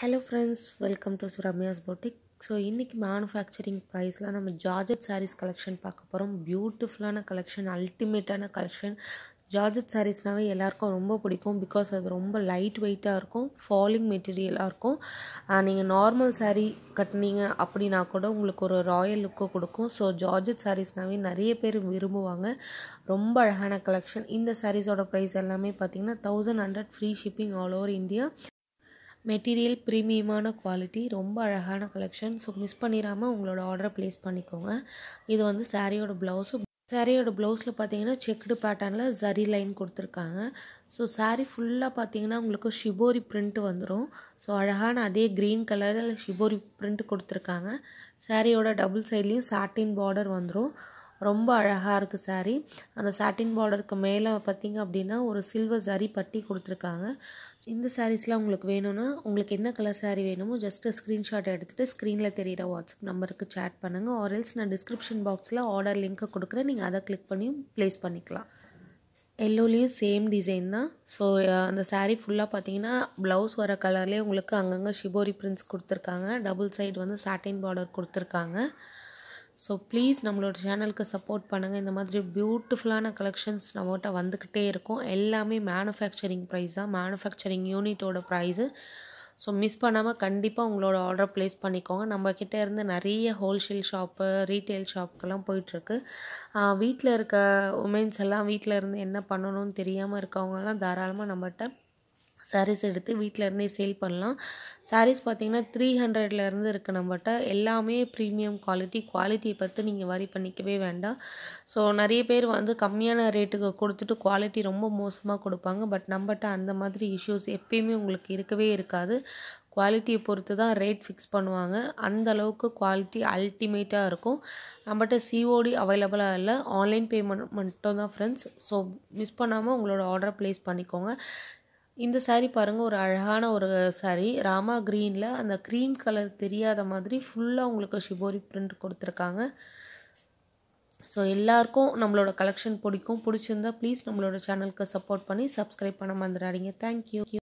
hello friends welcome to Suramya's boutique so இன்றைக்கி manufacturing ப்ரைஸில் நம்ம ஜார்ஜட் சாரீஸ் கலெக்ஷன் பார்க்க போகிறோம் பியூட்டிஃபுல்லான கலெக்ஷன் அல்டிமேட்டான கலெக்ஷன் ஜார்ஜட் சாரீஸ்னாவே எல்லாருக்கும் ரொம்ப பிடிக்கும் பிகாஸ் அது ரொம்ப லைட் வெயிட்டாக இருக்கும் ஃபாலிங் மெட்டீரியலாக இருக்கும் நீங்கள் நார்மல் சாரீ கட்டினீங்க அப்படின்னா கூட உங்களுக்கு ஒரு ராயல் லுக்கை கொடுக்கும் ஸோ ஜார்ஜட் சாரீஸ்னாவே நிறைய பேர் விரும்புவாங்க ரொம்ப அழகான கலெக்ஷன் இந்த சாரீஸோட ப்ரைஸ் எல்லாமே பார்த்திங்கன்னா thousand hundred free shipping all over India material ப்ரீமியமான குவாலிட்டி ரொம்ப அழகான கலெக்ஷன் ஸோ மிஸ் பண்ணிடாமல் உங்களோட ஆர்டரை ப்ளேஸ் பண்ணிக்கோங்க இது வந்து சாரியோட ப்ளவுஸும் சாரியோட ப்ளவுஸில் பார்த்தீங்கன்னா செக்குடு பேட்டர்னில் ஜரி லைன் கொடுத்துருக்காங்க ஸோ சாரி ஃபுல்லாக பார்த்தீங்கன்னா உங்களுக்கு ஷிபோரி பிரிண்ட் வந்துடும் ஸோ அழகான அதே க்ரீன் கலரில் ஷிபோரி பிரிண்ட் கொடுத்துருக்காங்க சாரியோட டபுள் சைட்லேயும் சாட்டின் பார்டர் வந்துடும் ரொம்ப அழகாக இருக்குது சாரீ அந்த சாட்டின் பார்டருக்கு மேலே பார்த்திங்க அப்படின்னா ஒரு சில்வர் சாரி பட்டி கொடுத்துருக்காங்க இந்த சாரீஸ்லாம் உங்களுக்கு வேணும்னா உங்களுக்கு என்ன கலர் சாரீ வேணுமோ ஜஸ்ட்டு ஸ்க்ரீன்ஷாட் எடுத்துகிட்டு ஸ்க்ரீனில் தெரிகிற வாட்ஸ்அப் நம்பருக்கு சேட் பண்ணுங்கள் ஆர் எல்ஸ் நான் டிஸ்கிரிப்ஷன் பாக்ஸில் ஆர்டர் லிங்க்கை கொடுக்குறேன் நீங்கள் அதை கிளிக் பண்ணியும் ப்ளேஸ் பண்ணிக்கலாம் எல்லோலேயும் சேம் டிசைன் தான் ஸோ அந்த சாரீ ஃபுல்லாக பார்த்தீங்கன்னா ப்ளவுஸ் வர கலர்லேயே உங்களுக்கு அங்கங்கே ஷிபோரி பிரிண்ட்ஸ் கொடுத்துருக்காங்க டபுள் சைடு வந்து சாட்டின் பார்டர் கொடுத்துருக்காங்க ஸோ ப்ளீஸ் நம்மளோட சேனலுக்கு சப்போர்ட் பண்ணுங்கள் இந்த மாதிரி பியூட்டிஃபுல்லான கலெக்ஷன்ஸ் நம்மகிட்ட வந்துக்கிட்டே இருக்கும் எல்லாமே மேனுஃபேக்சரிங் ப்ரைஸ் தான் மேனுஃபேக்சரிங் யூனிட்டோட ப்ரைஸு ஸோ மிஸ் பண்ணாமல் கண்டிப்பாக உங்களோட ஆர்டர் ப்ளேஸ் பண்ணிக்கோங்க நம்மக்கிட்ட இருந்து நிறைய ஹோல்சேல் ஷாப்பு ரீட்டெயில் ஷாப்புக்கெல்லாம் போயிட்டுருக்கு வீட்டில் இருக்க உமென்ஸ் எல்லாம் வீட்டில் இருந்து என்ன பண்ணணும்னு தெரியாமல் இருக்கவங்கலாம் தாராளமாக நம்மகிட்ட சாரீஸ் எடுத்து வீட்டிலருந்தே சேல் பண்ணலாம் சாரீஸ் பார்த்தீங்கன்னா த்ரீ ஹண்ட்ரட்லேருந்து இருக்குது நம்மகிட்ட எல்லாமே ப்ரீமியம் குவாலிட்டி குவாலிட்டியை பற்றி நீங்கள் வரி பண்ணிக்கவே வேண்டாம் ஸோ நிறைய பேர் வந்து கம்மியான ரேட்டுக்கு கொடுத்துட்டு குவாலிட்டி ரொம்ப மோசமாக கொடுப்பாங்க பட் நம்மகிட்ட அந்த மாதிரி இஷ்யூஸ் எப்பயுமே உங்களுக்கு இருக்கவே இருக்காது குவாலிட்டியை பொறுத்து தான் ரேட் ஃபிக்ஸ் பண்ணுவாங்க அந்த அளவுக்கு குவாலிட்டி அல்டிமேட்டாக இருக்கும் நம்மகிட்ட சிஓடி அவைலபிளாக இல்லை ஆன்லைன் பேமெண்ட் மட்டும் தான் ஃப்ரெண்ட்ஸ் ஸோ மிஸ் பண்ணாமல் உங்களோட ஆர்டர் ப்ளேஸ் பண்ணிக்கோங்க இந்த சாரீ பாருங்கள் ஒரு அழகான ஒரு சாரீ ராமா க்ரீனில் அந்த க்ரீம் கலர் தெரியாத மாதிரி ஃபுல்லாக உங்களுக்கு ஷிபோரி பிரிண்ட் கொடுத்துருக்காங்க ஸோ எல்லாருக்கும் நம்மளோட கலெக்ஷன் பிடிக்கும் பிடிச்சிருந்தா ப்ளீஸ் நம்மளோட சேனலுக்கு சப்போர்ட் பண்ணி சப்ஸ்கிரைப் பண்ண மறந்துடாதீங்க தேங்க்யூ